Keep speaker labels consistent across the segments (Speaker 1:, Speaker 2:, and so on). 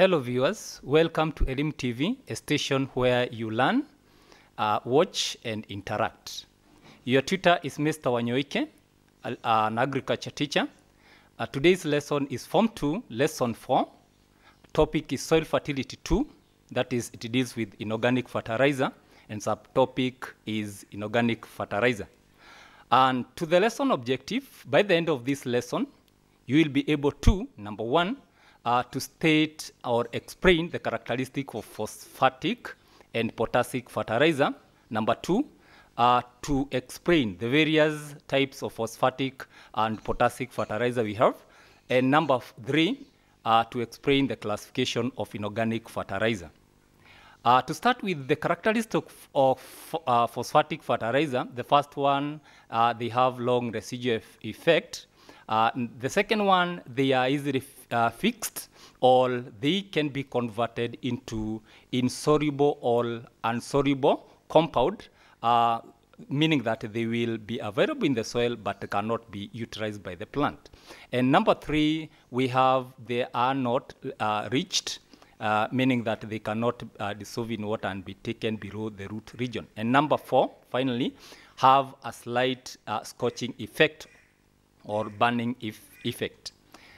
Speaker 1: Hello viewers, welcome to Elim TV, a station where you learn, uh, watch and interact. Your tutor is Mr. Wanyoike, uh, an agriculture teacher. Uh, today's lesson is Form 2, Lesson 4. Topic is Soil Fertility 2, that is it deals with inorganic fertilizer and subtopic is inorganic fertilizer. And to the lesson objective, by the end of this lesson, you will be able to, number one, uh, to state or explain the characteristic of phosphatic and potassic fertilizer. Number two, uh, to explain the various types of phosphatic and potassic fertilizer we have. And number three, uh, to explain the classification of inorganic fertilizer. Uh, to start with the characteristic of, of uh, phosphatic fertilizer, the first one, uh, they have long residual effect. Uh, the second one, they are easily uh, fixed or they can be converted into insoluble or insoluble compound, uh, meaning that they will be available in the soil but cannot be utilized by the plant. And number three, we have they are not uh, reached, uh, meaning that they cannot uh, dissolve in water and be taken below the root region. And number four, finally, have a slight uh, scorching effect or burning if effect.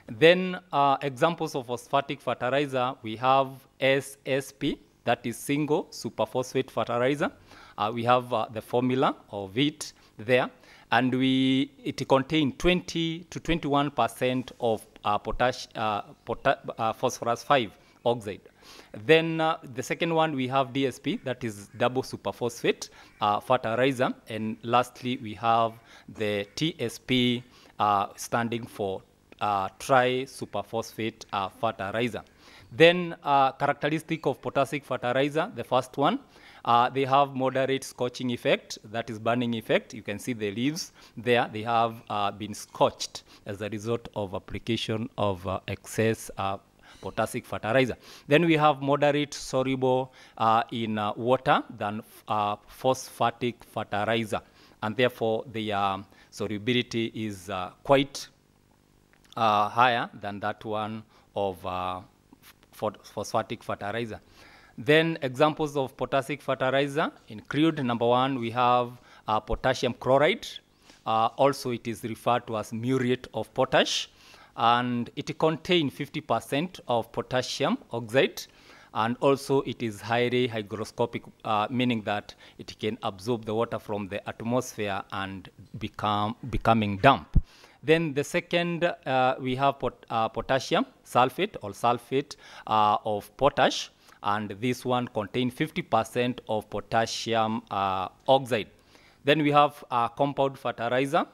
Speaker 1: Then uh, examples of phosphatic fertilizer, we have SSP, that is single superphosphate fertilizer. Uh, we have uh, the formula of it there, and we it contains 20 to 21 percent of uh, potash, uh, uh, phosphorus 5 oxide. Then uh, the second one we have DSP, that is double superphosphate uh, fertilizer. And lastly, we have the TSP uh, standing for uh, tri-superphosphate uh, fertilizer. Then uh, characteristic of potassic fertilizer, the first one, uh, they have moderate scorching effect, that is burning effect. You can see the leaves there, they have uh, been scorched as a result of application of uh, excess uh, potassic fertilizer. Then we have moderate soluble uh, in uh, water than phosphatic fertilizer, and therefore the solubility is quite uh, higher than that one of uh, phosphatic fertilizer. Then examples of potassic fertilizer include number one, we have uh, potassium chloride. Uh, also, it is referred to as muriate of potash, and it contains 50% of potassium oxide, and also it is highly hygroscopic, uh, meaning that it can absorb the water from the atmosphere and become becoming damp. Then the second, uh, we have pot uh, potassium sulfate or sulfate uh, of potash, and this one contains 50% of potassium uh, oxide. Then we have a uh, compound fertilizer.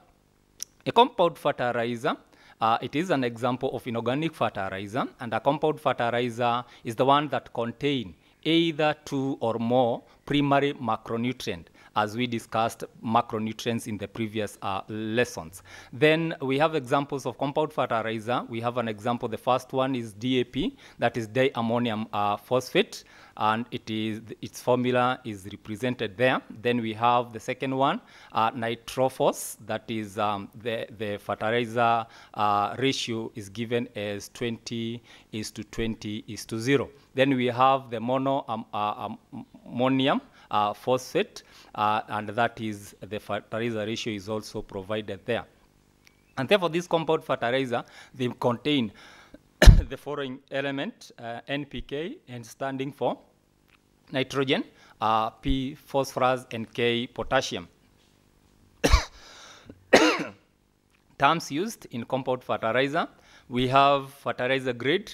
Speaker 1: A compound fertilizer uh, it is an example of inorganic fertilizer, and a compound fertilizer is the one that contains either two or more primary macronutrient as we discussed macronutrients in the previous uh, lessons. Then we have examples of compound fertilizer. We have an example. The first one is DAP, that is diammonium uh, phosphate, and it is its formula is represented there. Then we have the second one, uh, nitrophos, that is um, the, the fertilizer uh, ratio is given as 20 is to 20 is to 0. Then we have the monoammonium, um, uh, uh, phosphate, uh, and that is the fertilizer ratio is also provided there. And therefore, this compound fertilizer, they contain the following element, uh, NPK, and standing for nitrogen, uh, P phosphorus, and K potassium. Terms used in compound fertilizer, we have fertilizer grade,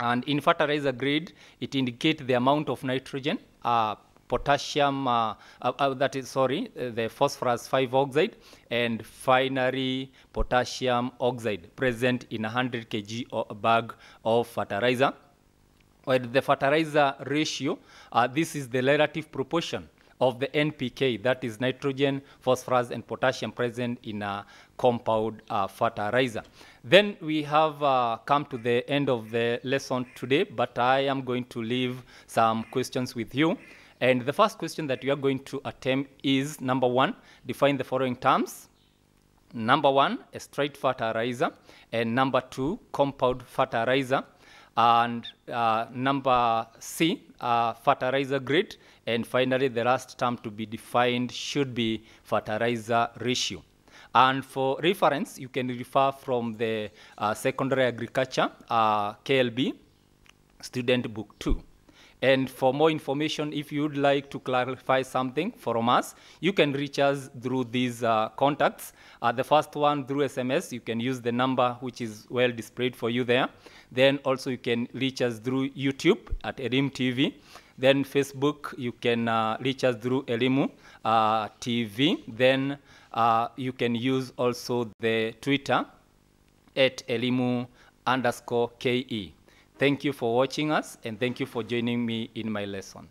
Speaker 1: and in fertilizer grade, it indicates the amount of nitrogen, uh, potassium, uh, uh, uh, that is, sorry, uh, the phosphorus 5 oxide, and finally potassium oxide present in 100 kg bag of fertilizer. With the fertilizer ratio, uh, this is the relative proportion of the NPK, that is nitrogen, phosphorus, and potassium present in a compound uh, fertilizer. Then we have uh, come to the end of the lesson today, but I am going to leave some questions with you. And the first question that we are going to attempt is number one, define the following terms. Number one, a straight fertilizer. And number two, compound fertilizer. And uh, number C, uh, fertilizer grade. And finally, the last term to be defined should be fertilizer ratio. And for reference, you can refer from the uh, Secondary Agriculture, uh, KLB, Student Book 2. And for more information, if you'd like to clarify something from us, you can reach us through these uh, contacts. Uh, the first one through SMS, you can use the number which is well displayed for you there. Then also you can reach us through YouTube at Elim TV. Then Facebook, you can uh, reach us through Elimu uh, TV. Then uh, you can use also the Twitter at Elimu underscore KE. Thank you for watching us, and thank you for joining me in my lesson.